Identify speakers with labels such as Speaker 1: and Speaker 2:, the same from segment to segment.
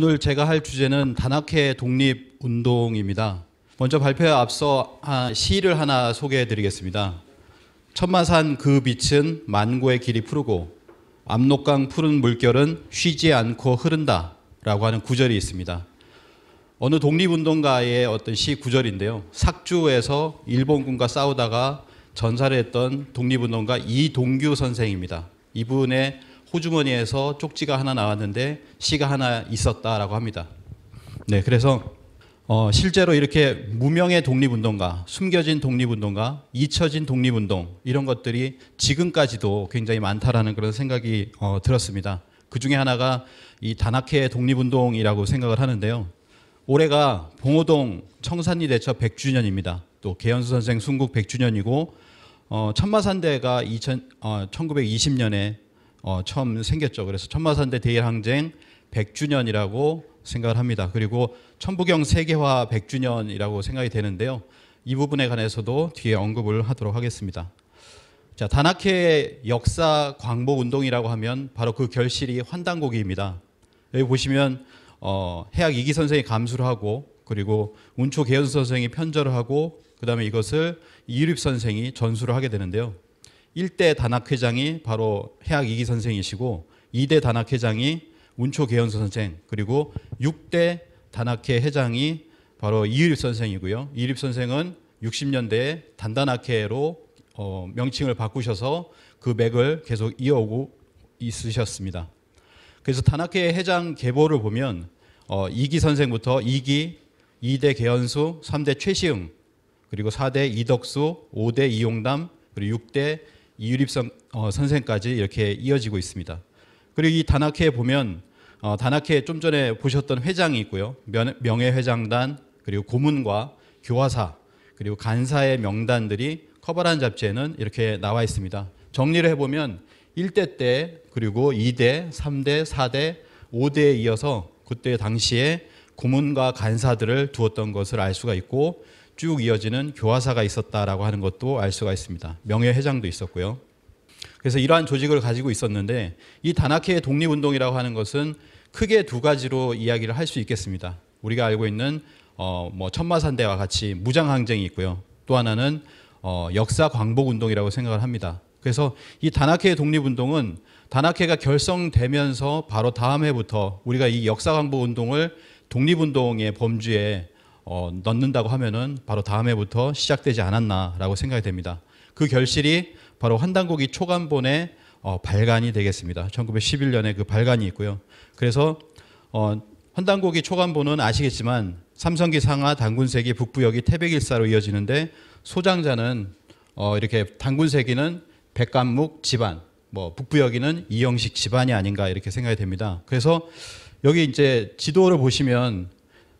Speaker 1: 오늘 제가 할 주제는 단학회 독립 운동입니다. 먼저 발표에 앞서 아, 시를 하나 소개해 드리겠습니다. 천마산 그 빛은 만고의 길이 푸르고 압록강 푸른 물결은 쉬지 않고 흐른다 라고 하는 구절이 있습니다. 어느 독립운동가의 어떤 시 구절인데요. 삭주에서 일본군과 싸우다가 전사를 했던 독립운동가 이동규 선생입니다. 이분의 호주머니에서 쪽지가 하나 나왔는데 시가 하나 있었다라고 합니다. 네, 그래서 어, 실제로 이렇게 무명의 독립운동가, 숨겨진 독립운동가, 잊혀진 독립운동 이런 것들이 지금까지도 굉장히 많다라는 그런 생각이 어, 들었습니다. 그 중에 하나가 이 단학회 독립운동이라고 생각을 하는데요. 올해가 봉호동 청산리 대처 100주년입니다. 또 개연수 선생 순국 100주년이고 어, 천마산대가 2000, 어, 1920년에 어, 처음 생겼죠. 그래서 천마산대 대일항쟁 100주년이라고 생각을 합니다. 그리고 천부경 세계화 100주년이라고 생각이 되는데요. 이 부분에 관해서도 뒤에 언급을 하도록 하겠습니다. 자, 단학회 역사 광복 운동이라고 하면 바로 그 결실이 환단고기입니다. 여기 보시면 어, 해학 이기 선생이 감수를 하고 그리고 운초 개연 선생이 편절을 하고 그다음에 이것을 이유립 선생이 전수를 하게 되는데요. 1대 단학회장이 바로 해학 이기 선생이시고 2대 단학회장이 운초 개연서 선생 그리고 6대 단학회 회장이 바로 이일입 선생이고요. 이일립 선생은 60년대 단단학회로 어, 명칭을 바꾸셔서 그 맥을 계속 이어오고 있으셨습니다. 그래서 단학회 회장 계보를 보면 어, 이기 선생부터 이기, 2대 개연수, 3대 최시흥, 그리고 4대 이덕수, 5대 이용담, 그리고 6대 이유립 선, 어, 생까지 이렇게 이어지고 있습니다. 그리고 이 단학회에 보면 어, 단학회 좀 전에 보셨던 회장이 있고요. 명, 예회장단 그리고 고문과 교화사 그리고 간사의 명단들이 커버란 잡지에는 이렇게 나와 있습니다. 정리를 해보면 1대 때 그리고 2대, 3대, 4대, 5대에 이어서 그때 당시에 고문과 간사들을 두었던 것을 알 수가 있고 쭉 이어지는 교화사가 있었다라고 하는 것도 알 수가 있습니다. 명예회장도 있었고요. 그래서 이러한 조직을 가지고 있었는데 이 다나케의 독립운동이라고 하는 것은 크게 두 가지로 이야기를 할 수 있겠습니다. 우리가 알고 있는 어, 뭐 천마산대와 같이 무장항쟁이 있고요. 또 하나는 어, 역사 광복운동이라고 생각을 합니다. 그래서 이 다나케의 독립운동은 다나케가 결성되면서 바로 다음 해부터 우리가 이 역사 광복운동을 독립운동의 범주에 어, 넣는다고 하면은 바로 다음 해부터 시작되지 않았나라고 생각이 됩니다. 그 결실이 바로 환단고기 초간본의 어, 발간이 되겠습니다. 1911년에 그 발간이 있고요. 그래서 어, 환단고기 초간본은 아시겠지만 삼성기 상하 단군세기 북부역이 태백일사로 이어지는데 소장자는 어, 이렇게 단군세기는 백간묵 집안, 뭐 북부역이는 이영식 집안이 아닌가 이렇게 생각이 됩니다. 그래서 여기 이제 지도를 보시면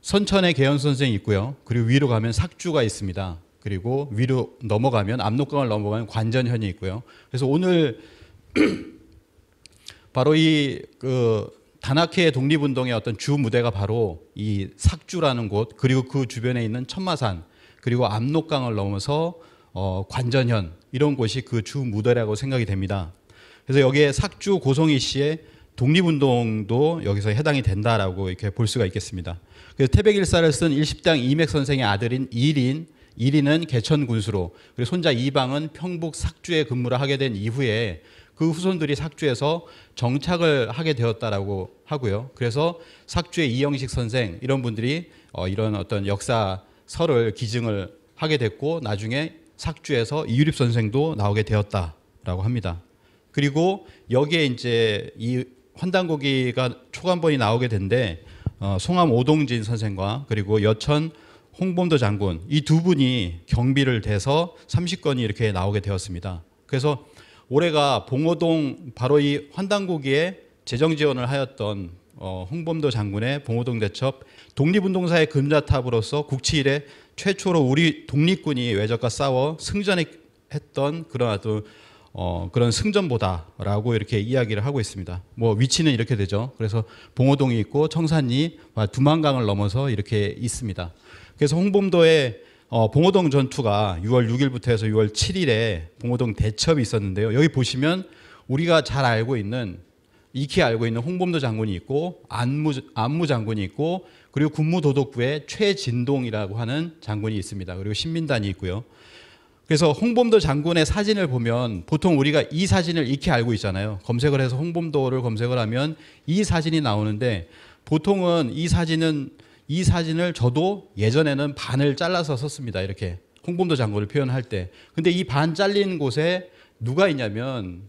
Speaker 1: 선천에 개연 선생이 있고요. 그리고 위로 가면 삭주가 있습니다. 그리고 위로 넘어가면 압록강을 넘어가면 관전현이 있고요. 그래서 오늘 바로 이그 단학회의 독립운동의 어떤 주 무대가 바로 이 삭주라는 곳 그리고 그 주변에 있는 천마산 그리고 압록강을 넘어서 어, 관전현 이런 곳이 그 주 무대라고 생각이 됩니다. 그래서 여기에 삭주 고성희 씨의 독립운동도 여기서 해당이 된다라고 이렇게 볼 수가 있겠습니다. 그래서 태백일사를 쓴 일십당 이맥 선생의 아들인 이린 1위는 개천 군수로 그리고 손자 이방은 평북 삭주에 근무를 하게 된 이후에 그 후손들이 삭주에서 정착을 하게 되었다라고 하고요. 그래서 삭주의 이영식 선생 이런 분들이 어, 이런 어떤 역사서를 기증을 하게 됐고 나중에 삭주에서 이유립 선생도 나오게 되었다라고 합니다. 그리고 여기에 이제 이 환단고기가 초간본이 나오게 된데 어, 송암 오동진 선생과 그리고 여천 홍범도 장군 이 두 분이 경비를 대서 3 0권이 이렇게 나오게 되었습니다. 그래서 올해가 봉오동 바로 이 환단고기에 재정 지원을 하였던 어, 홍범도 장군의 봉오동 대첩 독립운동사의 금자탑으로서 국치일에 최초로 우리 독립군이 외적과 싸워 승전했던 그런 어떤 어, 그런 승전보다라고 이렇게 이야기를 하고 있습니다. 뭐 위치는 이렇게 되죠. 그래서 봉호동이 있고 청산리 두만강을 넘어서 이렇게 있습니다. 그래서 홍범도의 어, 봉호동 전투가 6월 6일부터 해서 6월 7일에 봉호동 대첩이 있었는데요. 여기 보시면 우리가 잘 알고 있는 익히 알고 있는 홍범도 장군이 있고 안무 안무 장군이 있고 그리고 군무도독부의 최진동이라고 하는 장군이 있습니다. 그리고 신민단이 있고요. 그래서 홍범도 장군의 사진을 보면 보통 우리가 이 사진을 익히 알고 있잖아요. 검색을 해서 홍범도를 검색을 하면 이 사진이 나오는데 보통은 이 사진은 이 사진을 저도 예전에는 반을 잘라서 썼습니다. 이렇게 홍범도 장군을 표현할 때. 근데 이 반 잘린 곳에 누가 있냐면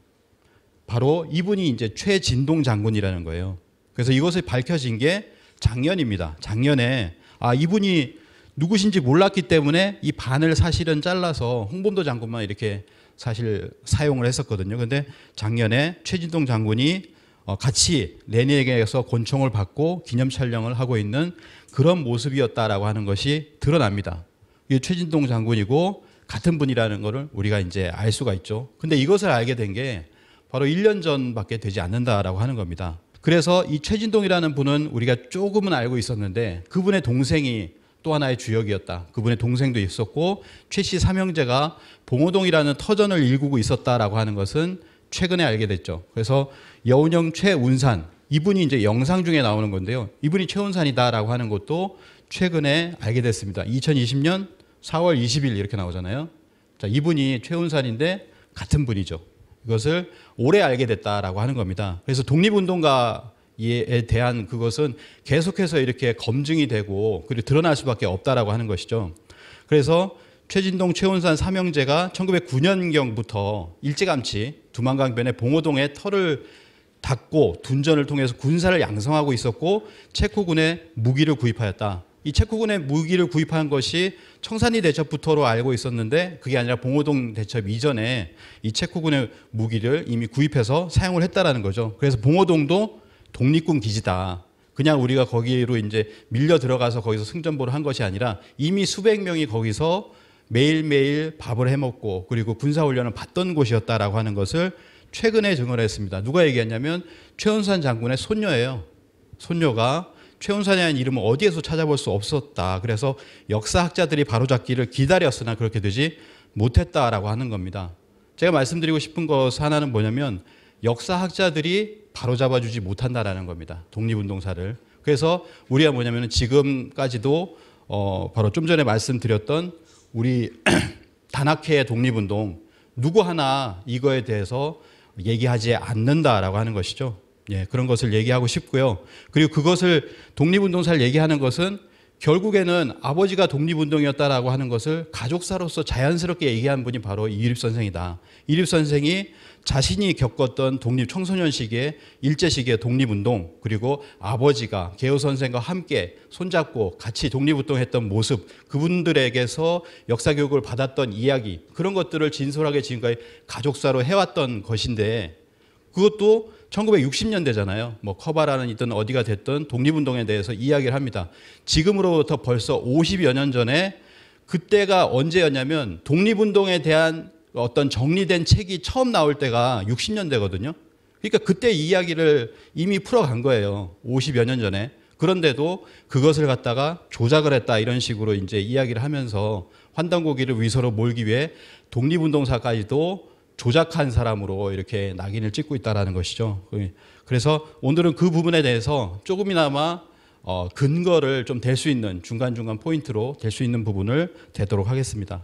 Speaker 1: 바로 이분이 이제 최진동 장군이라는 거예요. 그래서 이것이 밝혀진 게 작년입니다. 작년에 아 이분이 누구신지 몰랐기 때문에 이 반을 사실은 잘라서 홍범도 장군만 이렇게 사실 사용을 했었거든요. 근데 작년에 최진동 장군이 어, 같이 레니에게서 권총을 받고 기념 촬영을 하고 있는 그런 모습이었다라고 하는 것이 드러납니다. 이 최진동 장군이고 같은 분이라는 것을 우리가 이제 알 수가 있죠. 근데 이것을 알게 된 게 바로 1년 전밖에 되지 않는다라고 하는 겁니다. 그래서 이 최진동이라는 분은 우리가 조금은 알고 있었는데 그분의 동생이 또 하나의 주역이었다. 그분의 동생도 있었고 최씨 삼형제가 봉호동이라는 터전을 일구고 있었다라고 하는 것은 최근에 알게 됐죠. 그래서 여운형 최운산 이분이 이제 영상 중에 나오는 건데요. 이분이 최운산이다라고 하는 것도 최근에 알게 됐습니다. 2020년 4월 20일 이렇게 나오잖아요. 자, 이분이 최운산인데 같은 분이죠. 이것을 오래 알게 됐다라고 하는 겁니다. 그래서 독립운동가 이에 예, 대한 그것은 계속해서 이렇게 검증이 되고 그리고 드러날 수밖에 없다라고 하는 것이죠. 그래서 최진동 최운산 삼형제가 1909년경부터 일찌감치 두만강변의 봉오동에 터를 닦고 둔전을 통해서 군사를 양성하고 있었고 체코군의 무기를 구입하였다. 이 체코군의 무기를 구입한 것이 청산리 대첩부터로 알고 있었는데 그게 아니라 봉오동 대첩 이전에 이 체코군의 무기를 이미 구입해서 사용을 했다라는 거죠. 그래서 봉오동도 독립군 기지다. 그냥 우리가 거기로 이제 밀려 들어가서 거기서 승전보를 한 것이 아니라 이미 수백 명이 거기서 매일매일 밥을 해먹고 그리고 군사훈련을 받던 곳이었다라고 하는 것을 최근에 증언을 했습니다. 누가 얘기했냐면 최은산 장군의 손녀예요. 손녀가 최은산이라는 이름을 어디에서 찾아볼 수 없었다. 그래서 역사학자들이 바로잡기를 기다렸으나 그렇게 되지 못했다라고 하는 겁니다. 제가 말씀드리고 싶은 것 하나는 뭐냐면 역사학자들이 바로잡아주지 못한다라는 겁니다. 독립운동사를. 그래서 우리가 뭐냐면 지금까지도 어 바로 좀 전에 말씀드렸던 우리 단학회 독립운동 누구 하나 이거에 대해서 얘기하지 않는다라고 하는 것이죠. 예, 그런 것을 얘기하고 싶고요. 그리고 그것을 독립운동사를 얘기하는 것은 결국에는 아버지가 독립운동이었다라고 하는 것을 가족사로서 자연스럽게 얘기한 분이 바로 이립 선생이다. 이립 선생이 자신이 겪었던 독립 청소년 시기에 일제 시기의 독립운동 그리고 아버지가 개호 선생과 함께 손잡고 같이 독립운동했던 모습 그분들에게서 역사 교육을 받았던 이야기 그런 것들을 진솔하게 지금까지 가족사로 해왔던 것인데 그것도 1960년대잖아요. 뭐 커바라는 있든 어디가 됐든 독립운동에 대해서 이야기를 합니다. 지금으로부터 벌써 50여 년 전에 그때가 언제였냐면 독립운동에 대한 어떤 정리된 책이 처음 나올 때가 60년대거든요. 그러니까 그때 이야기를 이미 풀어간 거예요. 50여 년 전에. 그런데도 그것을 갖다가 조작을 했다 이런 식으로 이제 이야기를 하면서 환단고기를 위서로 몰기 위해 독립운동사까지도 조작한 사람으로 이렇게 낙인을 찍고 있다라는 것이죠. 그, 그래서 오늘은 그 부분에 대해서 조금이나마 어, 근거를 좀 될 수 있는 중간중간 포인트로 될 수 있는 부분을 되도록 하겠습니다.